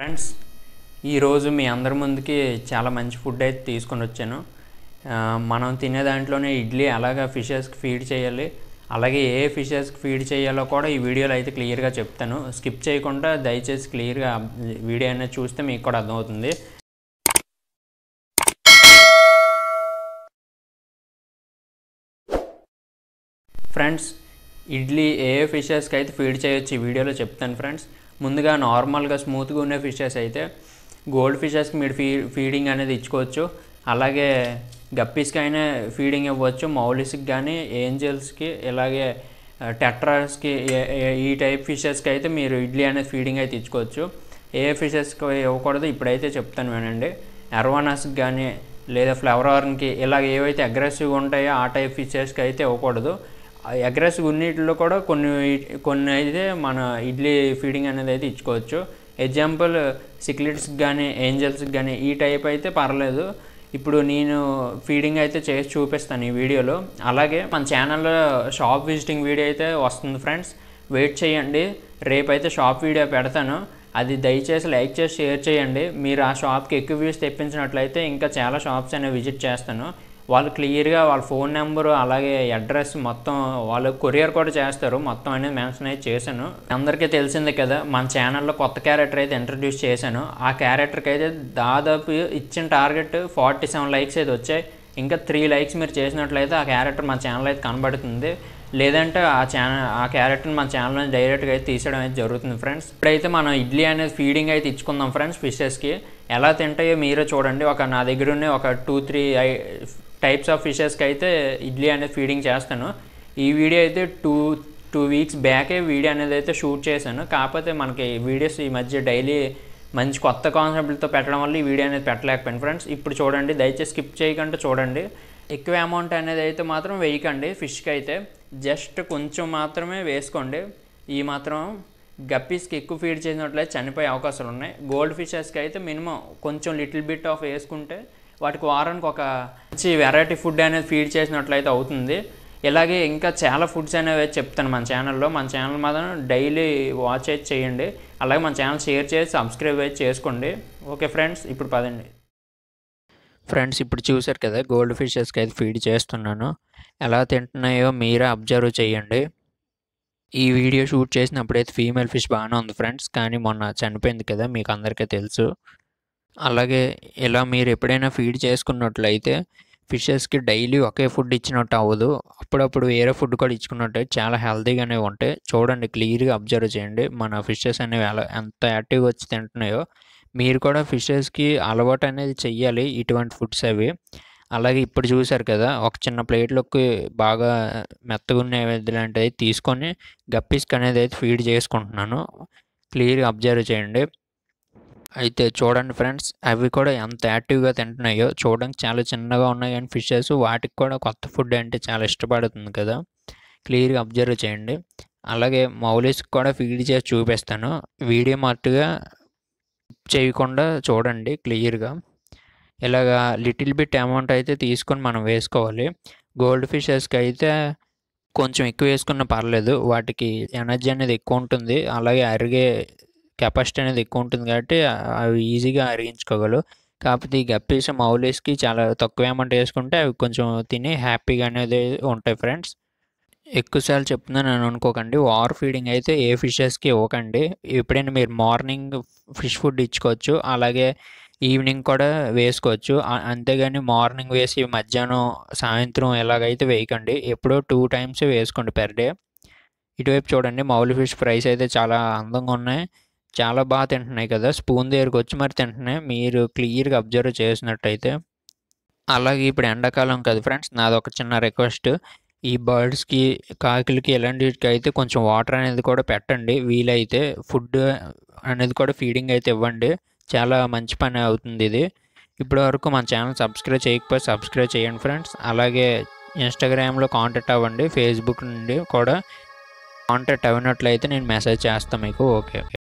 friends ఈరోజు మీ అందరి ముందుకి చాలా మంచి ఫుడ్ అయితే తీసుకొని వచ్చాను మనం తినే దాంట్లోనే ఇడ్లీ అలాగా ఫిషెస్కి ఫీడ్ చేయాలి అలాగే ఏ ఫిషెస్కి ఫీడ్ చేయాలో కూడా ఈ వీడియోలో అయితే క్లియర్గా చెప్తాను స్కిప్ చేయకుండా దయచేసి క్లియర్గా వీడియో అనేది చూస్తే మీకు కూడా అర్థమవుతుంది ఫ్రెండ్స్ ఇడ్లీ ఏ ఫిషెస్కి అయితే ఫీడ్ చేయొచ్చు ఈ వీడియోలో చెప్తాను ఫ్రెండ్స్ ముందుగా నార్మల్గా స్మూత్గా ఉండే ఫిషెస్ అయితే గోల్డ్ ఫిషెస్కి మీరు ఫీ ఫీడింగ్ అనేది ఇచ్చుకోవచ్చు అలాగే గప్పీస్కి అయినా ఫీడింగ్ ఇవ్వచ్చు మౌలిస్కి కానీ ఏంజల్స్కి ఇలాగే టెట్రాస్కి ఈ టైప్ ఫిషెస్కి అయితే మీరు ఇడ్లీ అనేది ఫీడింగ్ అయితే ఇచ్చుకోవచ్చు ఏ ఫిషెస్కి ఇవ్వకూడదు ఇప్పుడైతే చెప్తాను వినండి ఎర్వానాస్కి కానీ లేదా ఫ్లవర్ ఆర్న్కి ఇలాగ ఏవైతే అగ్రెసివ్గా ఉంటాయో ఆ టైప్ ఫిషెస్కి అయితే ఇవ్వకూడదు అగ్రెసివ్ ఉన్నీటిలో కూడా కొన్ని కొన్ని అయితే మన ఇడ్లీ ఫీడింగ్ అనేది అయితే ఇచ్చుకోవచ్చు ఎగ్జాంపుల్ సిక్లెట్స్కి కానీ ఏంజల్స్కి కానీ ఈ టైప్ అయితే పర్లేదు ఇప్పుడు నేను ఫీడింగ్ అయితే చేసి చూపిస్తాను ఈ వీడియోలో అలాగే మన ఛానల్లో షాప్ విజిటింగ్ వీడియో అయితే వస్తుంది ఫ్రెండ్స్ వెయిట్ చేయండి రేపైతే షాప్ వీడియో పెడతాను అది దయచేసి లైక్ చేసి షేర్ చేయండి మీరు ఆ షాప్కి ఎక్కువ వ్యూస్ తెప్పించినట్లయితే ఇంకా చాలా షాప్స్ అనేవి విజిట్ చేస్తాను వాళ్ళు క్లియర్గా వాళ్ళ ఫోన్ నెంబరు అలాగే అడ్రస్ మొత్తం వాళ్ళు కొరియర్ కూడా చేస్తారు మొత్తం అనేది మెన్షన్ అయితే చేశాను అందరికీ తెలిసిందే కదా మన ఛానల్లో కొత్త క్యారెక్టర్ అయితే ఇంట్రడ్యూస్ చేశాను ఆ క్యారెక్టర్కి అయితే దాదాపు ఇచ్చిన టార్గెట్ ఫార్టీ సెవెన్ లైక్స్ అయితే వచ్చాయి ఇంకా త్రీ లైక్స్ మీరు చేసినట్లయితే ఆ క్యారెక్టర్ మన ఛానల్ అయితే కనబడుతుంది లేదంటే ఆ ఛానల్ ఆ క్యారెక్టర్ని మన ఛానల్ నుంచి డైరెక్ట్గా అయితే తీసేయడం అయితే జరుగుతుంది ఫ్రెండ్స్ ఇప్పుడైతే మనం ఇడ్లీ అనేది ఫీడింగ్ అయితే ఇచ్చుకుందాం ఫ్రెండ్స్ ఫిషెస్కి ఎలా తింటాయో మీరే చూడండి ఒక నా దగ్గర ఉన్న ఒక టూ త్రీ టైప్స్ ఆఫ్ ఫిషెస్కి అయితే ఇడ్లీ అనేది ఫీడింగ్ చేస్తాను ఈ వీడియో అయితే టూ టూ వీక్స్ బ్యాకే వీడియో అనేది అయితే షూట్ చేశాను కాకపోతే మనకి వీడియోస్ ఈ మధ్య డైలీ మంచి కొత్త కాన్సెప్ట్లతో పెట్టడం వల్ల ఈ వీడియో అనేది పెట్టలేకపోయాను ఫ్రెండ్స్ ఇప్పుడు చూడండి దయచేసి స్కిప్ చేయకుండా చూడండి ఎక్కువ అమౌంట్ అనేది అయితే మాత్రం వేయకండి ఫిష్కి అయితే జస్ట్ కొంచెం మాత్రమే వేసుకోండి ఈ మాత్రం గప్పీస్కి ఎక్కువ ఫీడ్ చేసినట్లయితే చనిపోయే అవకాశాలు ఉన్నాయి గోల్డ్ ఫిషెస్కి అయితే మినిమం కొంచెం లిటిల్ బిట్ ఆఫ్ వేసుకుంటే వాటికి వారానికి ఒక మంచి వెరైటీ ఫుడ్ అనేది ఫీడ్ చేసినట్లయితే అవుతుంది ఇలాగే ఇంకా చాలా ఫుడ్స్ అనేవి చెప్తాను మన ఛానల్లో మన ఛానల్ మాత్రం డైలీ వాచ్ అయితే చేయండి అలాగే మన ఛానల్ షేర్ చేసి సబ్స్క్రైబ్ అయితే చేసుకోండి ఓకే ఫ్రెండ్స్ ఇప్పుడు పదండి ఫ్రెండ్స్ ఇప్పుడు చూసారు కదా గోల్డ్ ఫిషెస్కి అయితే ఫీడ్ చేస్తున్నాను ఎలా తింటున్నాయో మీరే అబ్జర్వ్ చేయండి ఈ వీడియో షూట్ చేసినప్పుడైతే ఫీమేల్ ఫిష్ బాగానే ఉంది ఫ్రెండ్స్ కానీ మొన్న చనిపోయింది కదా మీకు అందరికీ తెలుసు అలాగే ఇలా మీరు ఎప్పుడైనా ఫీడ్ చేసుకున్నట్లయితే ఫిషెస్కి డైలీ ఒకే ఫుడ్ ఇచ్చినట్టు అవ్వదు అప్పుడప్పుడు వేరే ఫుడ్ కూడా ఇచ్చుకున్నట్టే చాలా హెల్తీగానే ఉంటాయి చూడండి క్లియర్గా అబ్జర్వ్ చేయండి మన ఫిషెస్ అనేవి ఎలా ఎంత యాక్టివ్గా వచ్చి తింటున్నాయో మీరు కూడా ఫిషెస్కి అలవాటు అనేది చెయ్యాలి ఇటువంటి ఫుడ్స్ అవి అలాగే ఇప్పుడు చూశారు కదా ఒక చిన్న ప్లేట్లోకి బాగా మెత్తగున్న ఇలాంటివి తీసుకొని గప్పిస్క్ అనేది అయితే ఫీడ్ చేసుకుంటున్నాను క్లియర్గా అబ్జర్వ్ చేయండి అయితే చూడండి ఫ్రెండ్స్ అవి కూడా ఎంత యాక్టివ్గా తింటున్నాయో చూడడానికి చాలా చిన్నగా ఉన్నాయి అండ్ ఫిషెస్ వాటికి కూడా కొత్త ఫుడ్ అంటే చాలా ఇష్టపడుతుంది కదా క్లియర్గా అబ్జర్వ్ చేయండి అలాగే మౌలీస్కి కూడా ఫీడ్ చేసి చూపిస్తాను వీడియో మట్టుగా చేయకుండా చూడండి క్లియర్గా ఇలాగా లిటిల్ బిట్ అమౌంట్ అయితే తీసుకొని మనం వేసుకోవాలి గోల్డ్ ఫిషెస్కి అయితే కొంచెం ఎక్కువ వేసుకున్న పర్లేదు వాటికి ఎనర్జీ అనేది ఎక్కువ ఉంటుంది అలాగే అరిగే కెపాసిటీ అనేది ఎక్కువ ఉంటుంది కాబట్టి అవి ఈజీగా అరిగించుకోగలవు కాకపోతే ఈ గప్పీస్ మౌలీస్కి చాలా తక్కువ అమౌంట్ వేసుకుంటే అవి కొంచెం తిని హ్యాపీగా అనేది ఉంటాయి ఫ్రెండ్స్ ఎక్కువసార్లు చెప్తున్నాను నేను అనుకోకండి ఓవర్ ఫీడింగ్ అయితే ఏ ఫిషెస్కి ఇవ్వకండి ఎప్పుడైనా మీరు మార్నింగ్ ఫిష్ ఫుడ్ ఇచ్చుకోవచ్చు అలాగే ఈవినింగ్ కూడా వేసుకోవచ్చు అంతేగాని మార్నింగ్ వేసి మధ్యాహ్నం సాయంత్రం ఎలాగైతే వేయకండి ఎప్పుడో టూ టైమ్స్ వేసుకోండి పెర్ డే ఇటువైపు చూడండి మౌలి ఫిష్ ప్రైస్ అయితే చాలా అందంగా ఉన్నాయి చాలా బాగా తింటున్నాయి కదా స్పూన్ దగ్గరకు వచ్చి మరి తింటున్నాయి మీరు క్లియర్గా అబ్జర్వ్ చేసినట్టయితే అలాగే ఇప్పుడు ఎండాకాలం కదా ఫ్రెండ్స్ నాది ఒక చిన్న రిక్వెస్ట్ ఈ బర్డ్స్కి కాకిలకి ఇలాంటికి అయితే కొంచెం వాటర్ అనేది కూడా పెట్టండి వీలైతే ఫుడ్ అనేది కూడా ఫీడింగ్ అయితే ఇవ్వండి చాలా మంచి పని అవుతుంది ఇది ఇప్పటి వరకు మన ఛానల్ సబ్స్క్రైబ్ చేయకపోతే సబ్స్క్రైబ్ చేయండి ఫ్రెండ్స్ అలాగే ఇన్స్టాగ్రామ్లో కాంటాక్ట్ అవ్వండి ఫేస్బుక్ నుండి కూడా కాంటాక్ట్ అవ్వనట్లయితే నేను మెసేజ్ చేస్తాను మీకు ఓకే